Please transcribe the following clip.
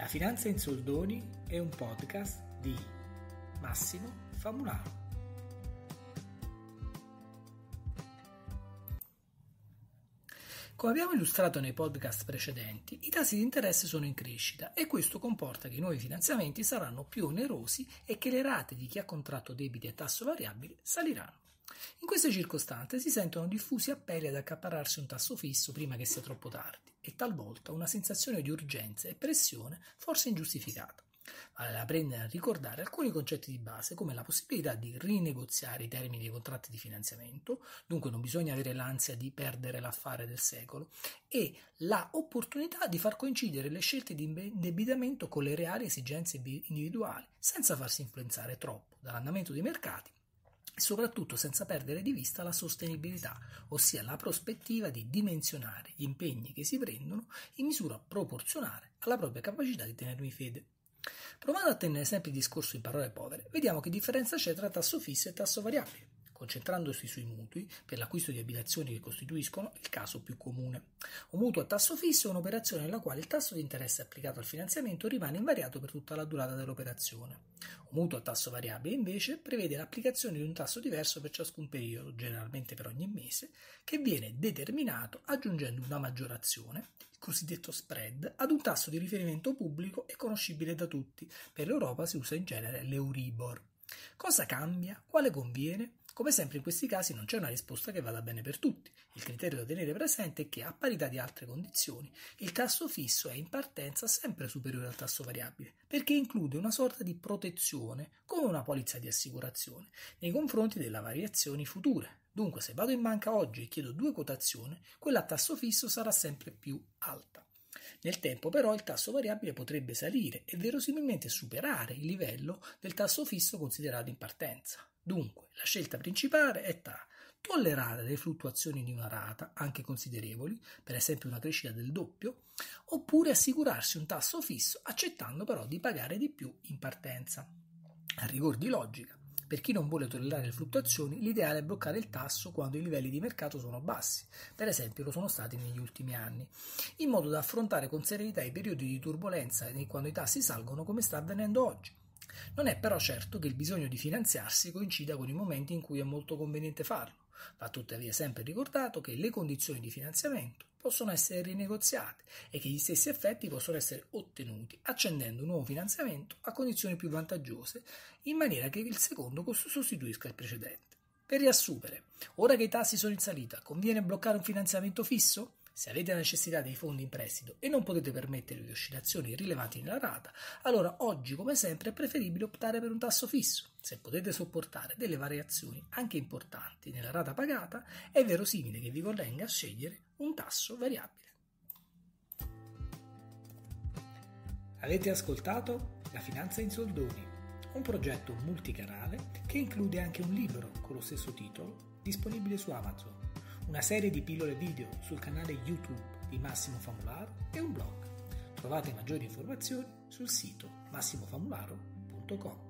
La Finanza in Soldoni è un podcast di Massimo Famularo. Come abbiamo illustrato nei podcast precedenti, i tassi di interesse sono in crescita e questo comporta che i nuovi finanziamenti saranno più onerosi e che le rate di chi ha contratto debiti a tasso variabile saliranno. In queste circostanze si sentono diffusi appelli ad accaparrarsi un tasso fisso prima che sia troppo tardi e talvolta una sensazione di urgenza e pressione forse ingiustificata. Vale la pena ricordare alcuni concetti di base come la possibilità di rinegoziare i termini dei contratti di finanziamento, dunque non bisogna avere l'ansia di perdere l'affare del secolo, e la opportunità di far coincidere le scelte di indebitamento con le reali esigenze individuali senza farsi influenzare troppo dall'andamento dei mercati soprattutto senza perdere di vista la sostenibilità, ossia la prospettiva di dimensionare gli impegni che si prendono in misura proporzionale alla propria capacità di tenermi fede. Provando a tenere sempre il discorso in parole povere, vediamo che differenza c'è tra tasso fisso e tasso variabile concentrandosi sui mutui per l'acquisto di abitazioni che costituiscono il caso più comune. Un mutuo a tasso fisso è un'operazione nella quale il tasso di interesse applicato al finanziamento rimane invariato per tutta la durata dell'operazione. Un mutuo a tasso variabile invece prevede l'applicazione di un tasso diverso per ciascun periodo, generalmente per ogni mese, che viene determinato aggiungendo una maggiorazione, il cosiddetto spread, ad un tasso di riferimento pubblico e conoscibile da tutti. Per l'Europa si usa in genere l'Euribor. Cosa cambia? Quale conviene? Come sempre in questi casi non c'è una risposta che vada bene per tutti. Il criterio da tenere presente è che a parità di altre condizioni il tasso fisso è in partenza sempre superiore al tasso variabile, perché include una sorta di protezione, come una polizza di assicurazione, nei confronti delle variazioni future. Dunque se vado in banca oggi e chiedo due quotazioni, quella a tasso fisso sarà sempre più alta. Nel tempo però il tasso variabile potrebbe salire e verosimilmente superare il livello del tasso fisso considerato in partenza. Dunque, la scelta principale è tra tollerare le fluttuazioni di una rata, anche considerevoli, per esempio una crescita del doppio, oppure assicurarsi un tasso fisso accettando però di pagare di più in partenza. A rigor di logica, per chi non vuole tollerare le fluttuazioni, l'ideale è bloccare il tasso quando i livelli di mercato sono bassi, per esempio lo sono stati negli ultimi anni, in modo da affrontare con serenità i periodi di turbolenza quando i tassi salgono come sta avvenendo oggi. Non è però certo che il bisogno di finanziarsi coincida con i momenti in cui è molto conveniente farlo. Va tuttavia sempre ricordato che le condizioni di finanziamento possono essere rinegoziate e che gli stessi effetti possono essere ottenuti accendendo un nuovo finanziamento a condizioni più vantaggiose in maniera che il secondo sostituisca il precedente. Per riassumere, ora che i tassi sono in salita, conviene bloccare un finanziamento fisso? Se avete necessità dei fondi in prestito e non potete permettervi oscillazioni rilevanti nella rata, allora oggi come sempre è preferibile optare per un tasso fisso. Se potete sopportare delle variazioni anche importanti nella rata pagata, è verosimile che vi convenga scegliere un tasso variabile. Avete ascoltato La Finanza in Soldoni, un progetto multicanale che include anche un libro con lo stesso titolo disponibile su Amazon una serie di pillole video sul canale YouTube di Massimo Famularo e un blog. Trovate maggiori informazioni sul sito massimofamularo.com.